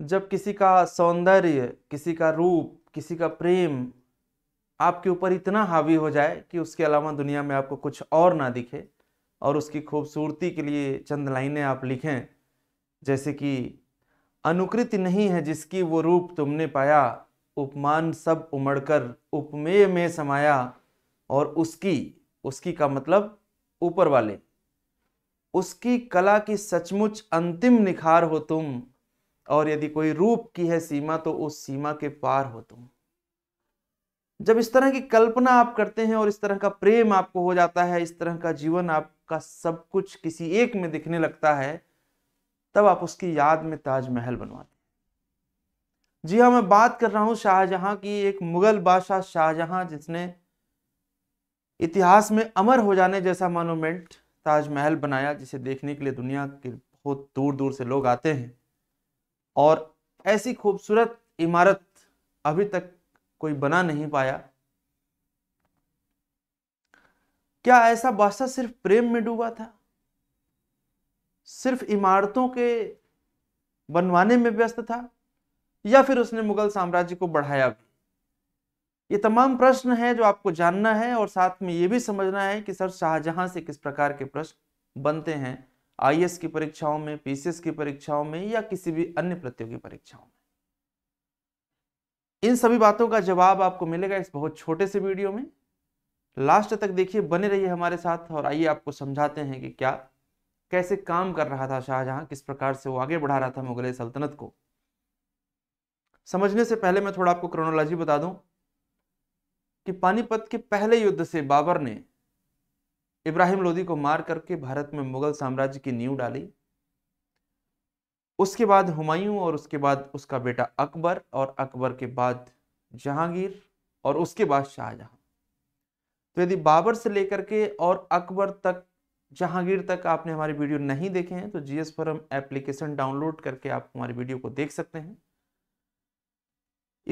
जब किसी का सौंदर्य किसी का रूप किसी का प्रेम आपके ऊपर इतना हावी हो जाए कि उसके अलावा दुनिया में आपको कुछ और ना दिखे और उसकी खूबसूरती के लिए चंद लाइनें आप लिखें जैसे कि अनुकृति नहीं है जिसकी वो रूप तुमने पाया उपमान सब उमड़कर उपमेय में समाया और उसकी उसकी का मतलब ऊपर वाले उसकी कला की सचमुच अंतिम निखार हो तुम और यदि कोई रूप की है सीमा तो उस सीमा के पार हो तुम जब इस तरह की कल्पना आप करते हैं और इस तरह का प्रेम आपको हो जाता है इस तरह का जीवन आपका सब कुछ किसी एक में दिखने लगता है तब आप उसकी याद में ताजमहल बनवाते हैं जी हाँ मैं बात कर रहा हूं शाहजहां की एक मुगल बादशाह शाहजहां जिसने इतिहास में अमर हो जाने जैसा मॉन्यूमेंट ताजमहल बनाया जिसे देखने के लिए दुनिया के बहुत दूर दूर से लोग आते हैं और ऐसी खूबसूरत इमारत अभी तक कोई बना नहीं पाया क्या ऐसा बादशाह सिर्फ प्रेम में डूबा था सिर्फ इमारतों के बनवाने में व्यस्त था या फिर उसने मुगल साम्राज्य को बढ़ाया भी ये तमाम प्रश्न हैं जो आपको जानना है और साथ में ये भी समझना है कि सर शाहजहां से किस प्रकार के प्रश्न बनते हैं आई की परीक्षाओं में पीसीएस की परीक्षाओं में या किसी भी अन्य प्रतियोगी परीक्षाओं में इन सभी बातों का जवाब आपको मिलेगा इस बहुत छोटे से वीडियो में लास्ट तक देखिए बने रहिए हमारे साथ और आइए आपको समझाते हैं कि क्या कैसे काम कर रहा था शाहजहां किस प्रकार से वो आगे बढ़ा रहा था मुगल सल्तनत को समझने से पहले मैं थोड़ा आपको क्रोनोलॉजी बता दूं कि पानीपत के पहले युद्ध से बाबर ने इब्राहिम लोदी को मार करके भारत में मुगल साम्राज्य की नींव डाली उसके बाद हुमायूं और उसके बाद उसका बेटा अकबर और अकबर के बाद जहांगीर और उसके बाद शाहजहां तो यदि बाबर से लेकर के और अकबर तक जहांगीर तक आपने हमारी वीडियो नहीं देखे हैं तो जीएस फॉरम एप्लीकेशन डाउनलोड करके आप हमारी वीडियो को देख सकते हैं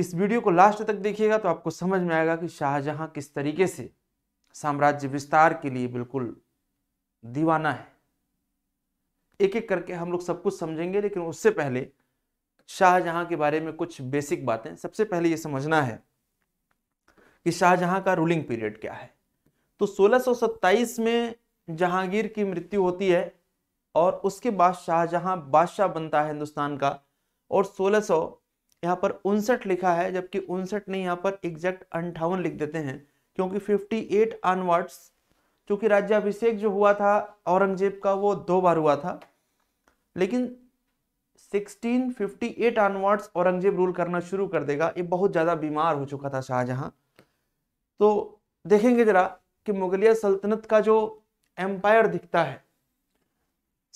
इस वीडियो को लास्ट तक देखिएगा तो आपको समझ में आएगा कि शाहजहां किस तरीके से साम्राज्य विस्तार के लिए बिल्कुल दीवाना है एक एक करके हम लोग सब कुछ समझेंगे लेकिन उससे पहले शाहजहां के बारे में कुछ बेसिक बातें सबसे पहले ये समझना है कि शाहजहां का रूलिंग पीरियड क्या है तो 1627 में जहांगीर की मृत्यु होती है और उसके बाद शाहजहां बादशाह बनता है हिंदुस्तान का और 1600 सौ यहाँ पर उनसठ लिखा है जबकि उनसठ नहीं यहाँ पर एग्जैक्ट अंठावन लिख देते हैं क्योंकि 58 अनवर्ड्स चूंकि राज्याभिषेक जो हुआ था औरंगजेब का वो दो बार हुआ था लेकिन 1658 अनवर्ड्स औरंगजेब रूल करना शुरू कर देगा ये बहुत ज़्यादा बीमार हो चुका था शाहजहाँ तो देखेंगे ज़रा कि मुगलिया सल्तनत का जो एम्पायर दिखता है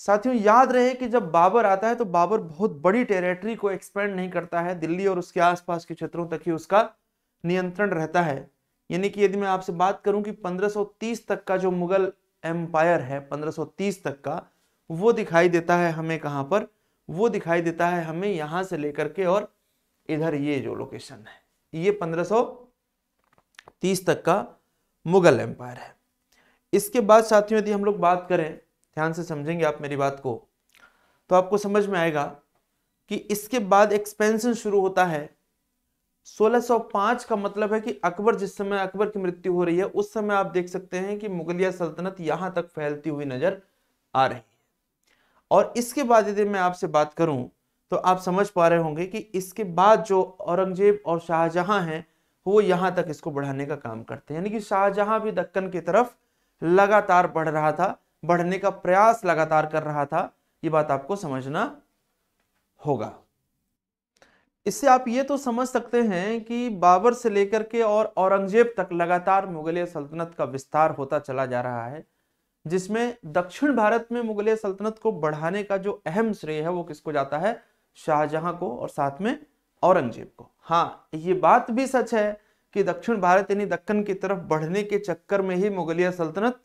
साथियों याद रहे कि जब बाबर आता है तो बाबर बहुत बड़ी टेरिटरी को एक्सपेंड नहीं करता है दिल्ली और उसके आसपास के क्षेत्रों तक ही उसका नियंत्रण रहता है यानी कि यदि मैं आपसे बात करूं कि 1530 तक का जो मुगल एम्पायर है 1530 तक का वो दिखाई देता है हमें कहां पर वो दिखाई देता है हमें यहां से लेकर के और इधर ये जो लोकेशन है ये 1530 तक का मुगल एम्पायर है इसके बाद साथियों यदि हम लोग बात करें ध्यान से समझेंगे आप मेरी बात को तो आपको समझ में आएगा कि इसके बाद एक्सपेंशन शुरू होता है 1605 का मतलब है कि अकबर जिस समय अकबर की मृत्यु हो रही है उस समय आप देख सकते हैं कि मुगलिया सल्तनत यहां तक फैलती हुई नजर आ रही है और इसके बाद यदि मैं आपसे बात करूं तो आप समझ पा रहे होंगे कि इसके बाद जो औरंगजेब और शाहजहां हैं वो यहां तक इसको बढ़ाने का काम करते हैं यानी कि शाहजहां भी दक्कन की तरफ लगातार बढ़ रहा था बढ़ने का प्रयास लगातार कर रहा था ये बात आपको समझना होगा इससे आप ये तो समझ सकते हैं कि बाबर से लेकर के और औरंगजेब तक लगातार मुगलिया सल्तनत का विस्तार होता चला जा रहा है जिसमें दक्षिण भारत में मुगलिया सल्तनत को बढ़ाने का जो अहम श्रेय है वो किसको जाता है शाहजहां को और साथ में औरंगजेब को हाँ ये बात भी सच है कि दक्षिण भारत यानी दक्कन की तरफ बढ़ने के चक्कर में ही मुगलिया सल्तनत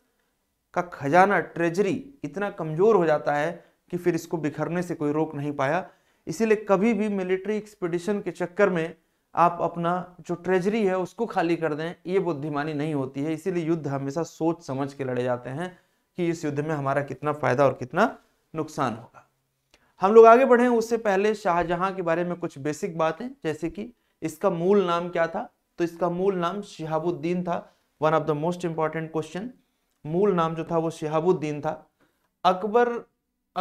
का खजाना ट्रेजरी इतना कमजोर हो जाता है कि फिर इसको बिखरने से कोई रोक नहीं पाया इसीलिए कभी भी मिलिट्री एक्सपीडिशन के चक्कर में आप अपना जो ट्रेजरी है उसको खाली कर दें ये बुद्धिमानी नहीं होती है इसीलिए युद्ध हमेशा सोच समझ के लड़े जाते हैं कि इस युद्ध में हमारा कितना फायदा और कितना नुकसान होगा हम लोग आगे बढ़े उससे पहले शाहजहां के बारे में कुछ बेसिक बातें जैसे कि इसका मूल नाम क्या था तो इसका मूल नाम शिहाबुद्दीन था one of the most important question मूल नाम जो था वो शिहाबुद्दीन था अकबर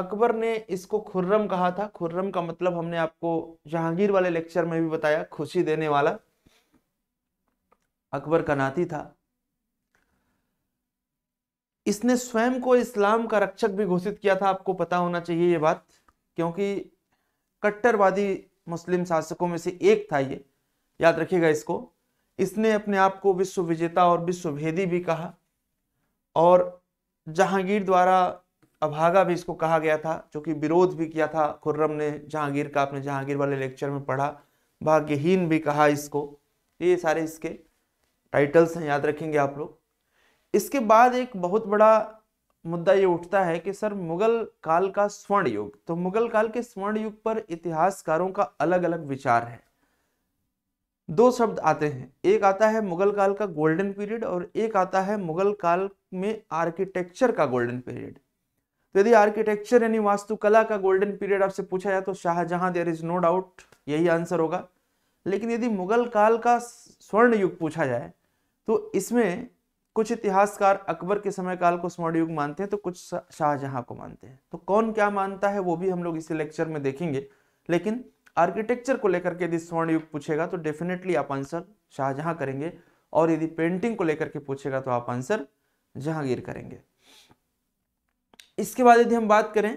अकबर ने इसको खुर्रम कहा था खुर्रम का मतलब हमने आपको जहांगीर वाले लेक्चर में भी बताया खुशी देने वाला अकबर का नाती था इसने स्वयं को इस्लाम का रक्षक भी घोषित किया था आपको पता होना चाहिए ये बात क्योंकि कट्टरवादी मुस्लिम शासकों में से एक था ये याद रखिएगा इसको इसने अपने आप को विश्व विजेता और विश्वभेदी भी कहा और जहांगीर द्वारा अभागा भी इसको कहा गया था जो कि विरोध भी किया था खुर्रम ने जहांगीर का आपने जहांगीर वाले लेक्चर में पढ़ा भाग्यहीन भी कहा इसको ये सारे इसके टाइटल्स हैं याद रखेंगे आप लोग इसके बाद एक बहुत बड़ा मुद्दा ये उठता है कि सर मुगल काल का स्वर्ण युग तो मुगल काल के स्वर्ण युग पर इतिहासकारों का अलग अलग विचार है दो शब्द आते हैं एक आता है मुगल काल का गोल्डन पीरियड और एक आता है मुगल काल में आर्किटेक्चर का गोल्डन पीरियड तो यदि आर्किटेक्चर यानी वास्तुकला का गोल्डन पीरियड आपसे पूछा जाए तो Shahjahan there is no doubt यही आंसर होगा लेकिन यदि मुगल काल का स्वर्ण युग पूछा जाए तो इसमें कुछ इतिहासकार अकबर के समय काल को स्वर्ण युग मानते हैं तो कुछ शाहजहां को मानते हैं तो कौन क्या मानता है वो भी हम लोग इसी लेक्चर में देखेंगे लेकिन आर्किटेक्चर को लेकर के यदि स्वर्ण युग पूछेगा तो डेफिनेटली आप आंसर शाहजहां करेंगे और यदि पेंटिंग को लेकर के पूछेगा तो आप आंसर जहांगीर करेंगे इसके बाद यदि हम बात करें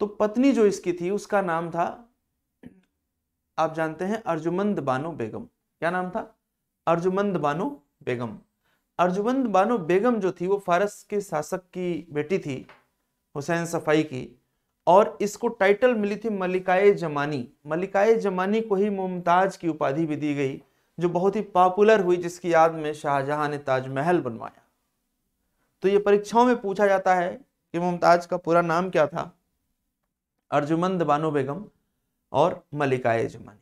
तो पत्नी जो इसकी थी उसका नाम था आप जानते हैं अर्जुमंद बानो बेगम क्या नाम था अर्जुमंद बानो बेगम अर्जुमंद बानो बेगम जो थी वो फारस के शासक की बेटी थी हुसैन सफाई की और इसको टाइटल मिली थी मलिकाए जमानी मलिकाए जमानी को ही मुमताज की उपाधि भी दी गई जो बहुत ही पॉपुलर हुई जिसकी याद में शाहजहां ने ताजमहल बनवाया तो ये परीक्षाओं में पूछा जाता है कि मुमताज का पूरा नाम क्या था अर्जुमंद बानो बेगम और मलिका जुमानी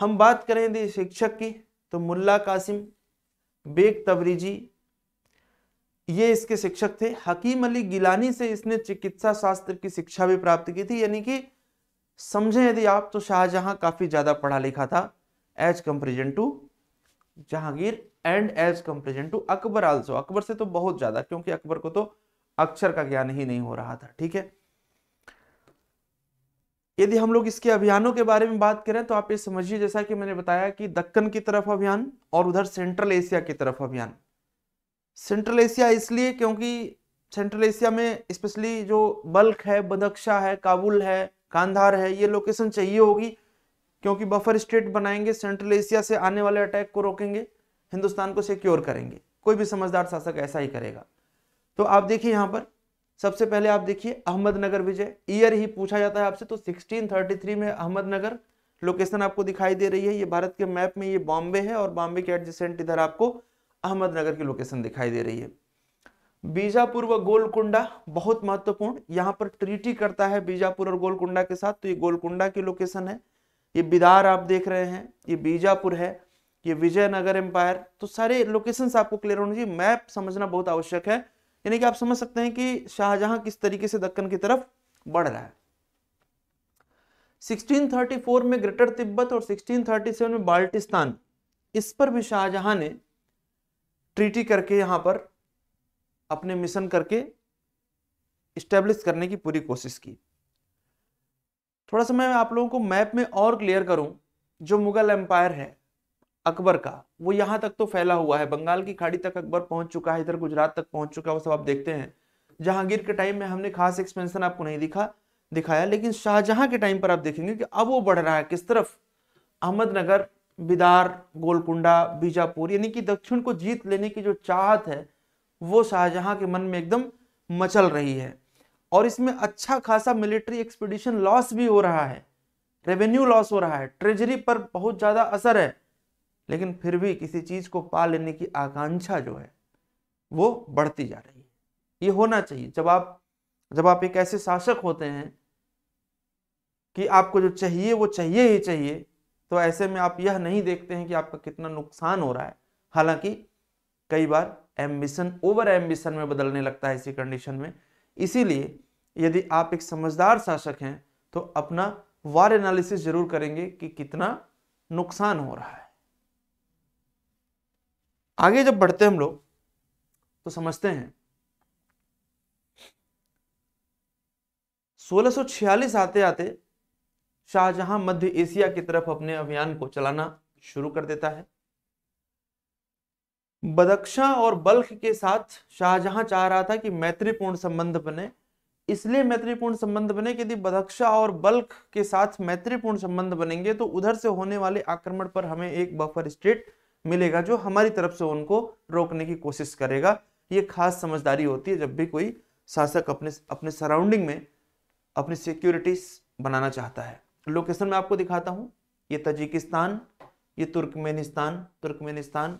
हम बात करें दी शिक्षक की तो मुल्ला कासिम बेग तबरीजी ये इसके शिक्षक थे हकीम अली गिलानी से इसने चिकित्सा शास्त्र की शिक्षा भी प्राप्त की थी यानी कि समझें यदि आप तो शाहजहां काफ़ी ज़्यादा पढ़ा लिखा था as comparison to Jahangir and as comparison to Akbar also Akbar से तो बहुत ज्यादा क्योंकि अकबर को तो अक्षर का ज्ञान ही नहीं हो रहा था ठीक है यदि हम लोग इसके अभियानों के बारे में बात करें तो आप ये समझिए जैसा कि मैंने बताया कि दक्कन की तरफ अभियान और उधर सेंट्रल एशिया की तरफ अभियान सेंट्रल एशिया इसलिए क्योंकि सेंट्रल एशिया में स्पेशली जो बल्क है बदख्शा है काबुल है कांधार है ये लोकेशन चाहिए होगी क्योंकि बफर स्टेट बनाएंगे सेंट्रल एशिया से आने वाले अटैक को रोकेंगे हिंदुस्तान को सिक्योर करेंगे कोई भी समझदार शासक ऐसा ही करेगा तो आप देखिए यहां पर सबसे पहले आप देखिए अहमदनगर विजय ईयर ही पूछा जाता है आपसे तो 1633 में अहमदनगर लोकेशन आपको दिखाई दे रही है ये भारत के मैप में ये बॉम्बे है और बॉम्बे के एडजेसेंट इधर आपको अहमदनगर की लोकेशन दिखाई दे रही है बीजापुर व गोलकुंडा बहुत महत्वपूर्ण यहाँ पर ट्रीटी करता है बीजापुर और गोलकुंडा के साथ तो ये गोलकुंडा की लोकेशन है ये बिदार आप देख रहे हैं ये बीजापुर है ये विजयनगर एम्पायर तो सारे लोकेशन आपको क्लियर होने चाहिए मैप समझना बहुत आवश्यक है यानी कि आप समझ सकते हैं कि शाहजहां किस तरीके से दक्कन की तरफ बढ़ रहा है 1634 में ग्रेटर तिब्बत और 1637 में बाल्टिस्तान इस पर भी शाहजहां ने ट्रीटी करके यहां पर अपने मिशन करके स्टेब्लिश करने की पूरी कोशिश की थोड़ा सा मैं आप लोगों को मैप में और क्लियर करूं जो मुगल एम्पायर है अकबर का वो यहां तक तो फैला हुआ है बंगाल की खाड़ी तक अकबर पहुंच चुका है इधर गुजरात तक पहुंच चुका है वो सब आप देखते हैं जहांगीर के टाइम में हमने खास एक्सपेंशन आपको नहीं दिखा दिखाया लेकिन शाहजहां के टाइम पर आप देखेंगे कि अब वो बढ़ रहा है किस तरफ अहमदनगर बिदार गोलकुंडा बीजापुर यानी कि दक्षिण को जीत लेने की जो चाहत है वो शाहजहां के मन में एकदम मचल रही है और इसमें अच्छा खासा मिलिट्री एक्सपीडिशन लॉस भी हो रहा है रेवेन्यू लॉस हो रहा है ट्रेजरी पर बहुत ज़्यादा असर है लेकिन फिर भी किसी चीज़ को पा लेने की आकांक्षा जो है वो बढ़ती जा रही है ये होना चाहिए जब आप जब आप एक ऐसे शासक होते हैं कि आपको जो चाहिए वो चाहिए ही चाहिए तो ऐसे में आप यह नहीं देखते हैं कि आपका कितना नुकसान हो रहा है हालांकि कई बार एम्बिशन ओवर एम्बिशन में बदलने लगता है इसी कंडीशन में इसीलिए यदि आप एक समझदार शासक हैं तो अपना वार एनालिसिस जरूर करेंगे कि कितना नुकसान हो रहा है आगे जब बढ़ते हम लोग तो समझते हैं 1646 आते आते शाहजहां मध्य एशिया की तरफ अपने अभियान को चलाना शुरू कर देता है बदक्षा और बल्ख के साथ शाहजहां चाह रहा था कि मैत्रीपूर्ण संबंध बने इसलिए मैत्रीपूर्ण संबंध बने कि यदि बदक्षा और बल्ख के साथ मैत्रीपूर्ण संबंध बनेंगे तो उधर से होने वाले आक्रमण पर हमें एक बफर स्टेट मिलेगा जो हमारी तरफ से उनको रोकने की कोशिश करेगा ये खास समझदारी होती है जब भी कोई शासक अपने अपने सराउंडिंग में अपनी सिक्योरिटीज बनाना चाहता है लोकेशन में आपको दिखाता हूँ ये तजिकिस्तान ये तुर्कमेनिस्तान तुर्कमेनिस्तान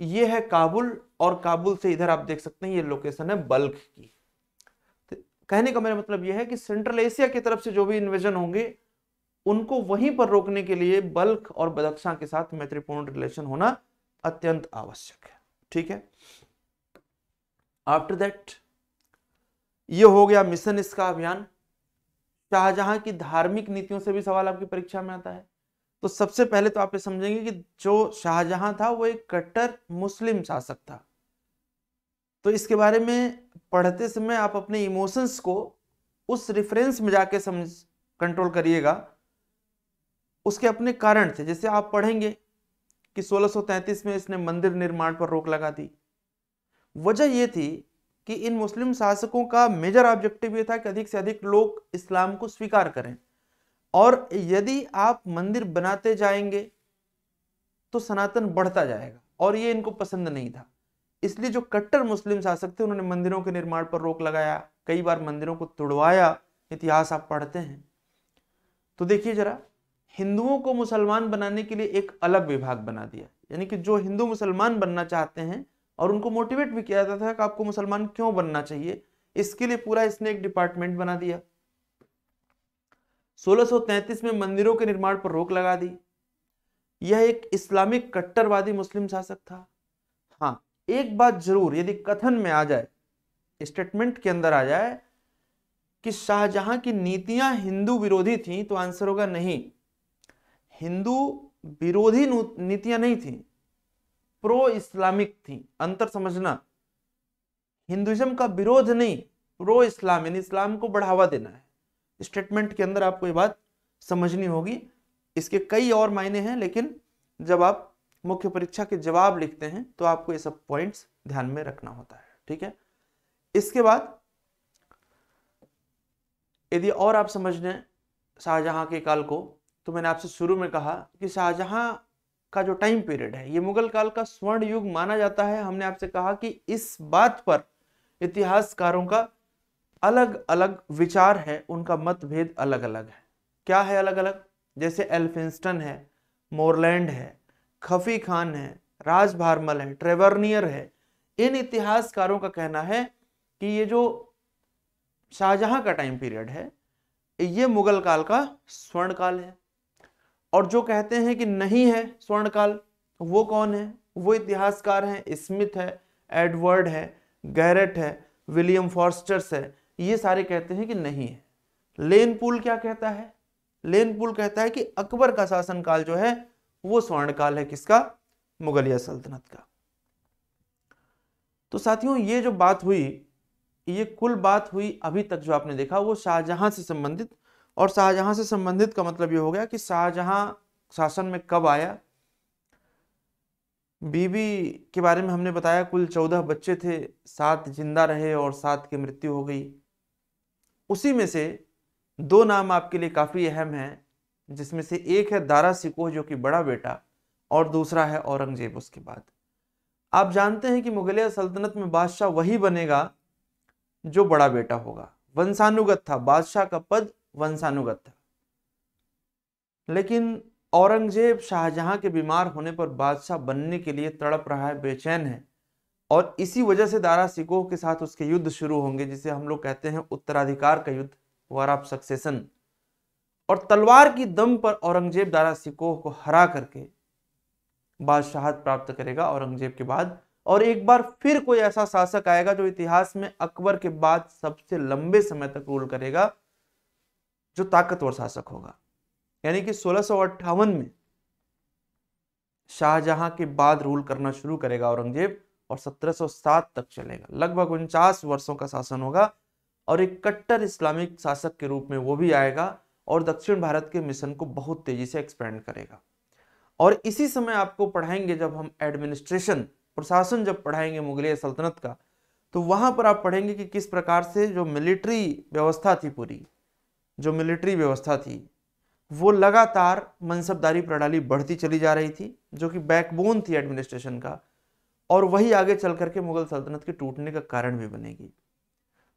ये है काबुल और काबुल से इधर आप देख सकते हैं ये लोकेशन है बल्ख की तो कहने का मेरा मतलब यह है कि सेंट्रल एशिया की तरफ से जो भी इन्वेजन होंगे उनको वहीं पर रोकने के लिए बल्क और बदक्षा के साथ मैत्रीपूर्ण रिलेशन होना अत्यंत आवश्यक है ठीक है आफ्टर दैट ये हो गया मिशन इसका अभियान शाहजहां की धार्मिक नीतियों से भी सवाल आपकी परीक्षा में आता है तो सबसे पहले तो आप ये समझेंगे कि जो शाहजहां था वो एक कट्टर मुस्लिम शासक था तो इसके बारे में पढ़ते समय आप अपने इमोशंस को उस रिफरेंस में जाके समझ कंट्रोल करिएगा उसके अपने कारण थे जैसे आप पढ़ेंगे कि 1633 में इसने मंदिर निर्माण पर रोक लगा दी वजह यह थी कि इन मुस्लिम शासकों का मेजर ऑब्जेक्टिव यह था कि अधिक से अधिक लोग इस्लाम को स्वीकार करें और यदि आप मंदिर बनाते जाएंगे तो सनातन बढ़ता जाएगा और ये इनको पसंद नहीं था इसलिए जो कट्टर मुस्लिम शासक थे उन्होंने मंदिरों के निर्माण पर रोक लगाया कई बार मंदिरों को तुड़वाया इतिहास आप पढ़ते हैं तो देखिए जरा हिंदुओं को मुसलमान बनाने के लिए एक अलग विभाग बना दिया यानी कि जो हिंदू मुसलमान बनना चाहते हैं और उनको मोटिवेट भी किया जाता था कि आपको मुसलमान क्यों बनना चाहिए इसके लिए पूरा इसने एक डिपार्टमेंट बना दिया 1633 में मंदिरों के निर्माण पर रोक लगा दी यह एक इस्लामिक कट्टरवादी मुस्लिम शासक था हाँ एक बात जरूर यदि कथन में आ जाए स्टेटमेंट के अंदर आ जाए कि शाहजहां की नीतियां हिंदू विरोधी थी तो आंसर होगा नहीं हिंदू विरोधी नीतियां नहीं थी प्रो इस्लामिक थी अंतर समझना हिंदुइज्म का विरोध नहीं प्रो इस्लाम यानी इस्लाम को बढ़ावा देना है स्टेटमेंट के अंदर आपको ये बात समझनी होगी इसके कई और मायने हैं लेकिन जब आप मुख्य परीक्षा के जवाब लिखते हैं तो आपको ये सब पॉइंट्स ध्यान में रखना होता है ठीक है इसके बाद यदि और आप समझ लें शाहजहां के काल को तो मैंने आपसे शुरू में कहा कि शाहजहां का जो टाइम पीरियड है ये मुगल काल का स्वर्ण युग माना जाता है हमने आपसे कहा कि इस बात पर इतिहासकारों का अलग अलग विचार है उनका मतभेद अलग अलग है क्या है अलग अलग जैसे एल्फिंस्टन है मोरलैंड है खफी खान है राज भारमल है ट्रेवर्नियर है इन इतिहासकारों का कहना है कि ये जो शाहजहां का टाइम पीरियड है ये मुगल काल का स्वर्ण काल है और जो कहते हैं कि नहीं है स्वर्णकाल तो वो कौन है वो इतिहासकार हैं स्मिथ है एडवर्ड है गैरेट है विलियम फॉर्स्टर्स है ये सारे कहते हैं कि नहीं है लेन पुल क्या कहता है लेन पुल कहता है कि अकबर का शासनकाल जो है वो स्वर्णकाल है किसका मुगलिया सल्तनत का तो साथियों ये जो बात हुई ये कुल बात हुई अभी तक जो आपने देखा वो शाहजहां से संबंधित और शाहजहां से संबंधित का मतलब ये हो गया कि शाहजहां शासन में कब आया बीबी के बारे में हमने बताया कुल चौदह बच्चे थे सात जिंदा रहे और सात की मृत्यु हो गई उसी में से दो नाम आपके लिए काफ़ी अहम हैं जिसमें से एक है दारा सिकोह जो कि बड़ा बेटा और दूसरा है औरंगजेब उसके बाद आप जानते हैं कि मुगलिया सल्तनत में बादशाह वही बनेगा जो बड़ा बेटा होगा वंशानुगत था बादशाह का पद वंशानुगत था लेकिन औरंगजेब शाहजहां के बीमार होने पर बादशाह बनने के लिए तड़प रहा है बेचैन है और इसी वजह से दारा सिकोह के साथ उसके युद्ध शुरू होंगे जिसे हम लोग कहते हैं उत्तराधिकार का युद्ध वार ऑफ सक्सेशन और तलवार की दम पर औरंगजेब दारा सिकोह को हरा करके बादशाहत प्राप्त करेगा औरंगजेब के बाद और एक बार फिर कोई ऐसा शासक आएगा जो इतिहास में अकबर के बाद सबसे लंबे समय तक रूल करेगा जो ताकतवर शासक होगा यानी कि सोलह में शाहजहां के बाद रूल करना शुरू करेगा औरंगजेब और 1707 तक चलेगा लगभग उनचास वर्षों का शासन होगा और एक कट्टर इस्लामिक शासक के रूप में वो भी आएगा और दक्षिण भारत के मिशन को बहुत तेजी से एक्सपेंड करेगा और इसी समय आपको पढ़ाएंगे जब हम एडमिनिस्ट्रेशन प्रशासन जब पढ़ाएंगे मुगलीय सल्तनत का तो वहां पर आप पढ़ेंगे कि किस प्रकार से जो मिलिट्री व्यवस्था थी पूरी जो मिलिट्री व्यवस्था थी वो लगातार मनसबदारी प्रणाली बढ़ती चली जा रही थी जो कि बैकबोन थी एडमिनिस्ट्रेशन का और वही आगे चल करके मुगल सल्तनत के टूटने का कारण भी बनेगी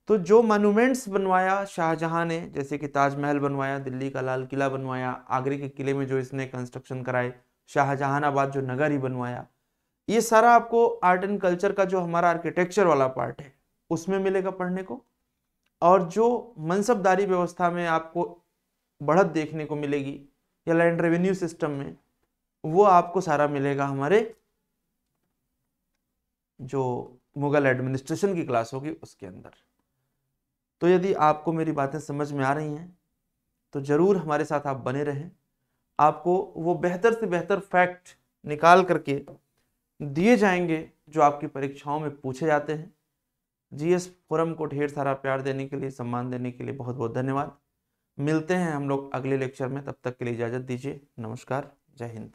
तो जो मॉन्यूमेंट्स बनवाया शाहजहां ने जैसे कि ताजमहल बनवाया दिल्ली का लाल किला बनवाया आगरे के किले में जो इसने कंस्ट्रक्शन कराए शाहजहानाबाद जो नगर ही बनवाया ये सारा आपको आर्ट एंड कल्चर का जो हमारा आर्किटेक्चर वाला पार्ट है उसमें मिलेगा पढ़ने को और जो मनसबदारी व्यवस्था में आपको बढ़त देखने को मिलेगी या लैंड रेवेन्यू सिस्टम में वो आपको सारा मिलेगा हमारे जो मुगल एडमिनिस्ट्रेशन की क्लास होगी उसके अंदर तो यदि आपको मेरी बातें समझ में आ रही हैं तो ज़रूर हमारे साथ आप बने रहें आपको वो बेहतर से बेहतर फैक्ट निकाल करके दिए जाएंगे जो आपकी परीक्षाओं में पूछे जाते हैं जीएस फोरम को ढेर सारा प्यार देने के लिए सम्मान देने के लिए बहुत बहुत धन्यवाद मिलते हैं हम लोग अगले लेक्चर में तब तक के लिए इजाज़त दीजिए नमस्कार जय हिंद